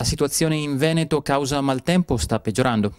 La situazione in Veneto causa maltempo sta peggiorando?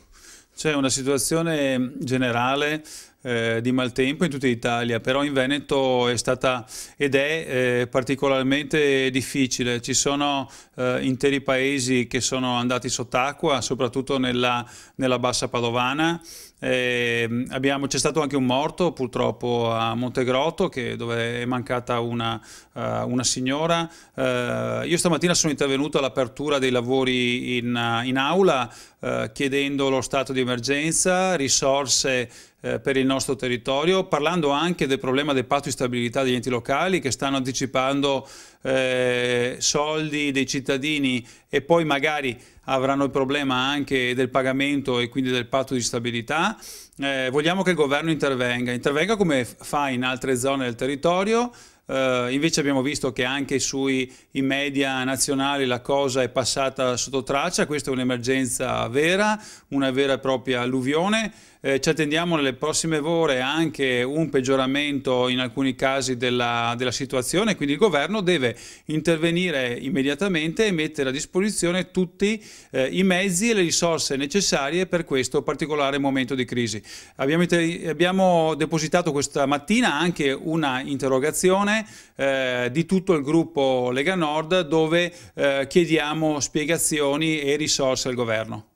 C'è una situazione generale eh, di maltempo in tutta Italia, però in Veneto è stata ed è eh, particolarmente difficile. Ci sono eh, interi paesi che sono andati sott'acqua, soprattutto nella, nella bassa padovana. Ehm, c'è stato anche un morto purtroppo a Montegrotto che, dove è mancata una, uh, una signora. Uh, io stamattina sono intervenuto all'apertura dei lavori in, in aula uh, chiedendo lo stato di emergenza, risorse per il nostro territorio, parlando anche del problema del patto di stabilità degli enti locali che stanno anticipando eh, soldi dei cittadini e poi magari avranno il problema anche del pagamento e quindi del patto di stabilità. Eh, vogliamo che il governo intervenga, intervenga come fa in altre zone del territorio, Uh, invece abbiamo visto che anche sui media nazionali la cosa è passata sotto traccia, questa è un'emergenza vera, una vera e propria alluvione. Eh, ci attendiamo nelle prossime ore anche un peggioramento in alcuni casi della, della situazione, quindi il governo deve intervenire immediatamente e mettere a disposizione tutti eh, i mezzi e le risorse necessarie per questo particolare momento di crisi. Abbiamo, abbiamo depositato questa mattina anche una interrogazione eh, di tutto il gruppo Lega Nord dove eh, chiediamo spiegazioni e risorse al governo.